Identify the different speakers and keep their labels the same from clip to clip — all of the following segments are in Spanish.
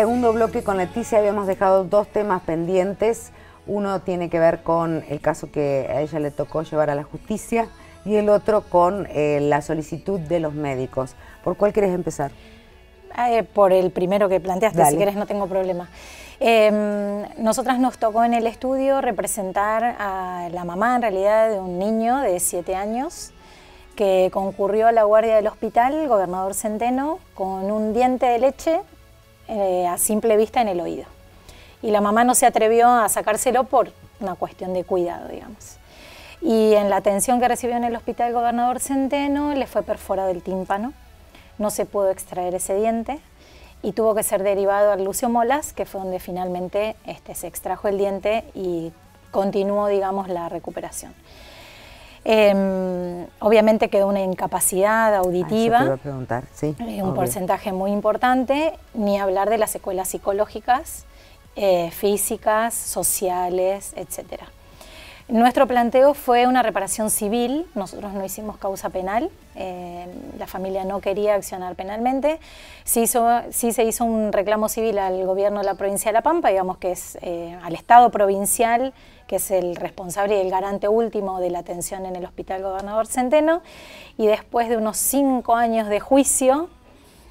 Speaker 1: segundo bloque con Leticia habíamos dejado dos temas pendientes. Uno tiene que ver con el caso que a ella le tocó llevar a la justicia y el otro con eh, la solicitud de los médicos. ¿Por cuál quieres empezar?
Speaker 2: Ah, eh, por el primero que planteaste, si quieres no tengo problema. Em, nosotras nos tocó en el estudio representar a la mamá en realidad de un niño de 7 años que concurrió a la guardia del hospital, el gobernador Centeno, con un diente de leche eh, a simple vista en el oído. Y la mamá no se atrevió a sacárselo por una cuestión de cuidado, digamos. Y en la atención que recibió en el hospital el gobernador Centeno le fue perforado el tímpano, no se pudo extraer ese diente y tuvo que ser derivado al Lucio Molas, que fue donde finalmente este, se extrajo el diente y continuó, digamos, la recuperación. Em, obviamente quedó una incapacidad auditiva,
Speaker 1: ah, eh, un porcentaje
Speaker 2: muy importante, ni hablar de las secuelas psicológicas, eh, físicas, sociales, etcétera. Nuestro planteo fue una reparación civil, nosotros no hicimos causa penal, eh, la familia no quería accionar penalmente, sí, se hizo un reclamo civil al gobierno de la provincia de La Pampa, digamos que es eh, al Estado provincial, que es el responsable y el garante último de la atención en el Hospital Gobernador Centeno, y después de unos cinco años de juicio,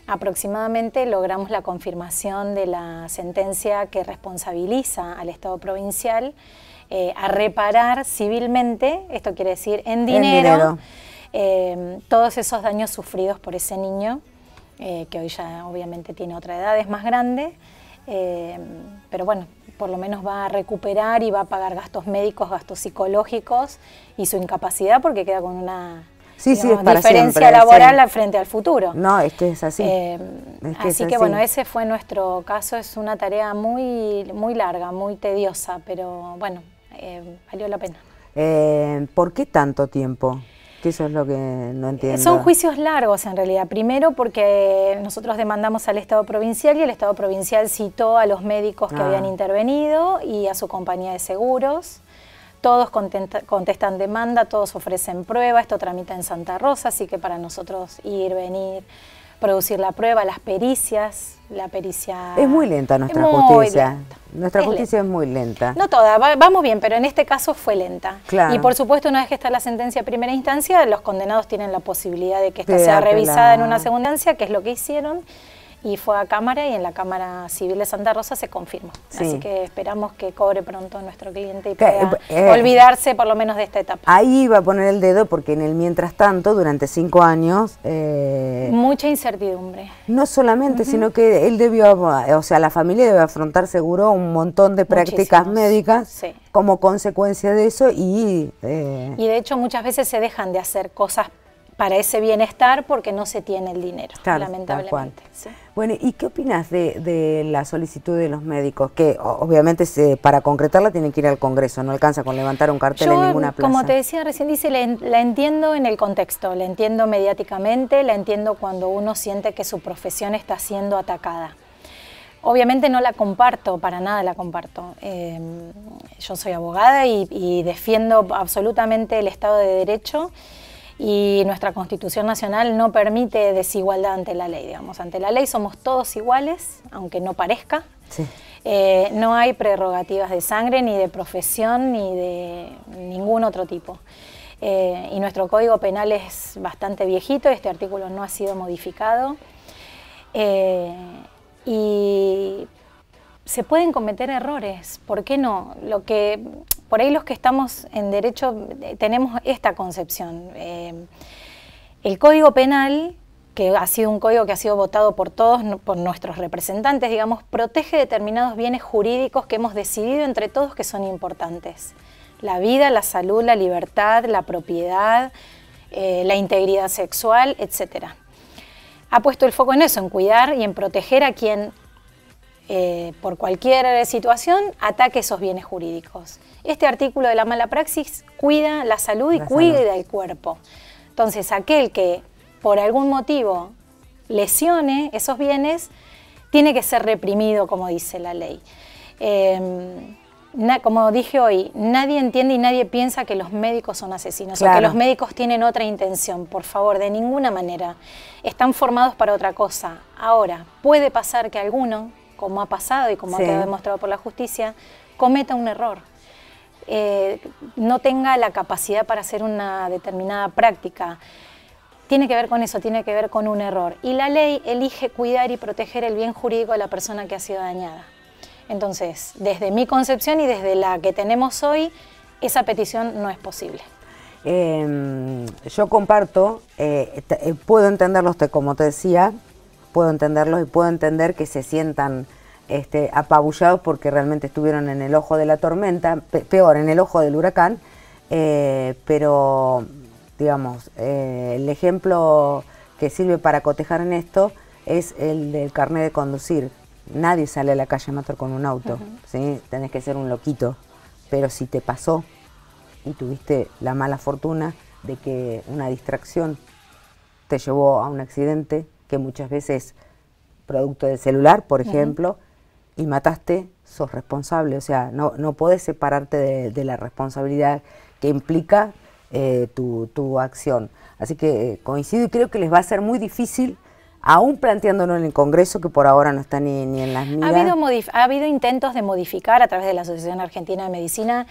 Speaker 2: aproximadamente logramos la confirmación de la sentencia que responsabiliza al Estado provincial eh, a reparar civilmente, esto quiere decir en dinero, eh, todos esos daños sufridos por ese niño, eh, que hoy ya obviamente tiene otra edad, es más grande, pero bueno, por lo menos va a recuperar y va a pagar gastos médicos, gastos psicológicos y su incapacidad porque queda con una diferencia laboral frente al futuro.
Speaker 1: No, es que es así. así que bueno, ese
Speaker 2: fue nuestro caso, es una tarea muy, muy larga, muy tediosa, pero bueno, eh, valió la pena.
Speaker 1: Eh, ¿Por qué tanto tiempo? eso es lo que no entiendo. Son juicios
Speaker 2: largos en realidad. Primero porque nosotros demandamos al Estado provincial y el Estado provincial citó a los médicos que ah. habían intervenido y a su compañía de seguros. Todos contestan demanda, todos ofrecen prueba, esto tramita en Santa Rosa, así que para nosotros ir, venir, producir la prueba, las pericias, la pericia... Es muy
Speaker 1: lenta nuestra justicia. Nuestra justicia es muy lenta. No
Speaker 2: toda, vamos bien, pero en este caso fue lenta. Y por supuesto, una vez que está la sentencia de primera instancia, los condenados tienen la posibilidad de que esta sea revisada en una segunda instancia, que es lo que hicieron y fue a Cámara y en la Cámara Civil de Santa Rosa se confirmó. Así que esperamos que cobre pronto nuestro cliente y pueda eh, eh. olvidarse por lo menos de esta etapa.
Speaker 1: Ahí iba a poner el dedo porque en el mientras tanto, durante cinco años... Eh,
Speaker 2: Mucha incertidumbre.
Speaker 1: No solamente, sino que él debió, o sea, la familia debe afrontar seguro un montón de prácticas médicas como consecuencia de eso y... y
Speaker 2: de hecho muchas veces se dejan de hacer cosas para ese bienestar porque no se tiene el dinero, lamentablemente.
Speaker 1: Bueno, ¿y qué opinas de, la solicitud de los médicos? Que obviamente para concretarla tienen que ir al Congreso, no alcanza con levantar un cartel en ninguna plaza. Como te
Speaker 2: decía recién, dice, la, entiendo en el contexto, la entiendo mediáticamente, la entiendo cuando uno siente que su profesión está siendo atacada. Obviamente no la comparto, para nada la comparto. Em, yo soy abogada y, defiendo absolutamente el Estado de Derecho y nuestra Constitución Nacional no permite desigualdad ante la ley, digamos. Ante la ley somos todos iguales, aunque no parezca. Eh, no hay prerrogativas de sangre, ni de profesión, ni de ningún otro tipo. Eh, y nuestro Código Penal es bastante viejito, este artículo no ha sido modificado. Eh, y se pueden cometer errores, ¿por qué no? Lo que por ahí los que estamos en derecho eh, tenemos esta concepción. Eh, el Código Penal, que ha sido un código que ha sido votado por todos, por nuestros representantes, digamos, protege determinados bienes jurídicos que hemos decidido entre todos que son importantes. La vida, la salud, la libertad, la propiedad, eh, la integridad sexual, etc. Ha puesto el foco en eso, en cuidar y en proteger a quien eh, por cualquier situación, ataque esos bienes jurídicos. Este artículo de la mala praxis cuida la salud y cuida el cuerpo. Entonces, aquel que por algún motivo lesione esos bienes, tiene que ser reprimido, como dice la ley. Em, como dije hoy, nadie entiende y nadie piensa que los médicos son asesinos o que los médicos tienen otra intención, por favor, de ninguna manera. Están formados para otra cosa. Ahora, puede pasar que alguno como ha pasado y como ha quedado demostrado por la justicia, cometa un error. Eh, no tenga la capacidad para hacer una determinada práctica. Tiene que ver con eso, tiene que ver con un error. Y la ley elige cuidar y proteger el bien jurídico de la persona que ha sido dañada. Entonces, desde mi concepción y desde la que tenemos hoy, esa petición no es posible.
Speaker 1: Em, yo comparto, eh, eh, puedo puedo usted, como te decía, puedo entenderlos y puedo entender que se sientan este, apabullados porque realmente estuvieron en el ojo de la tormenta, peor, en el ojo del huracán, eh, pero digamos, eh, el ejemplo que sirve para cotejar en esto es el del carnet de conducir. Nadie sale a la calle a matar con un auto, tenés que ser un loquito, pero si te pasó y tuviste la mala fortuna de que una distracción te llevó a un accidente, que muchas veces producto del celular, por ejemplo, y mataste, sos responsable. O sea, no, no podés separarte de, la responsabilidad que implica eh, tu, tu, acción. Así que eh, coincido y creo que les va a ser muy difícil aún planteándolo en el Congreso, que por ahora no está ni, en las miras. Ha habido,
Speaker 2: ha habido intentos de modificar a través de la Asociación Argentina de Medicina,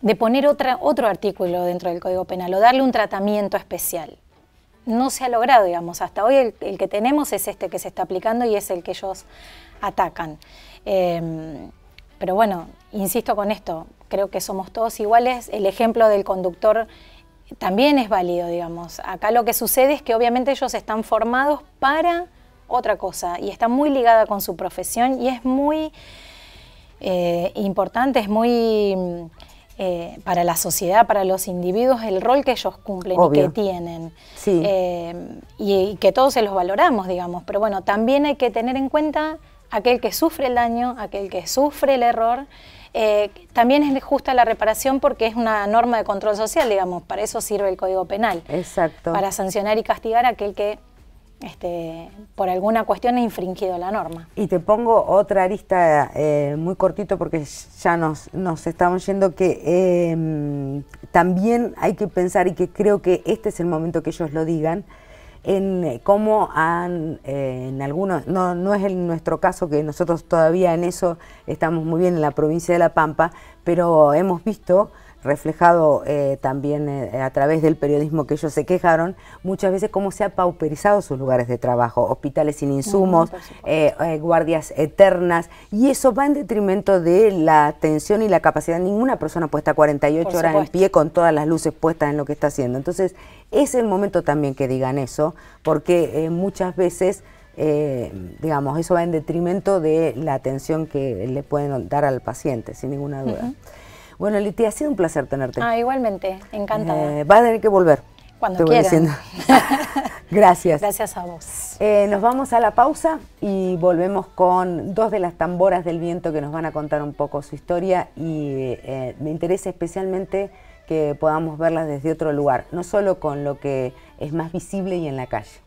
Speaker 2: de poner otra, otro artículo dentro del Código Penal o darle un tratamiento especial no se ha logrado, digamos. Hasta hoy el, que tenemos es este que se está aplicando y es el que ellos atacan. Em, pero bueno, insisto con esto, creo que somos todos iguales. El ejemplo del conductor también es válido, digamos. Acá lo que sucede es que obviamente ellos están formados para otra cosa y está muy ligada con su profesión y es muy eh, importante, es muy eh, para la sociedad, para los individuos, el rol que ellos cumplen y que tienen. Eh, y, que todos se los valoramos, digamos. Pero bueno, también hay que tener en cuenta aquel que sufre el daño, aquel que sufre el error. Eh, también es justa la reparación porque es una norma de control social, digamos. Para eso sirve el Código Penal.
Speaker 1: Exacto. Para
Speaker 2: sancionar y castigar a aquel que este, por alguna cuestión he infringido la norma.
Speaker 1: Y te pongo otra arista eh, muy cortito porque ya nos, nos estamos yendo que em, también hay que pensar y que creo que este es el momento que ellos lo digan en eh, cómo han, eh, en algunos, no, no es en nuestro caso que nosotros todavía en eso estamos muy bien en la provincia de La Pampa, pero hemos visto reflejado eh, también eh, a través del periodismo que ellos se quejaron, muchas veces cómo se ha pauperizado sus lugares de trabajo, hospitales sin insumos, mm, eh, guardias eternas, y eso va en detrimento de la atención y la capacidad. Ninguna persona puede estar 48 horas en pie con todas las luces puestas en lo que está haciendo. Entonces, es el momento también que digan eso, porque muchas veces... digamos, eso va en detrimento de la atención que le pueden dar al paciente, sin ninguna duda. Bueno, Liti, ha sido un placer tenerte. Ah,
Speaker 2: igualmente, encantada.
Speaker 1: Eh, va a tener que volver. Cuando quieras. Gracias.
Speaker 2: Gracias a vos.
Speaker 1: Eh, nos vamos a la pausa y volvemos con dos de las tamboras del viento que nos van a contar un poco su historia y eh, me interesa especialmente que podamos verlas desde otro lugar, no solo con lo que es más visible y en la calle.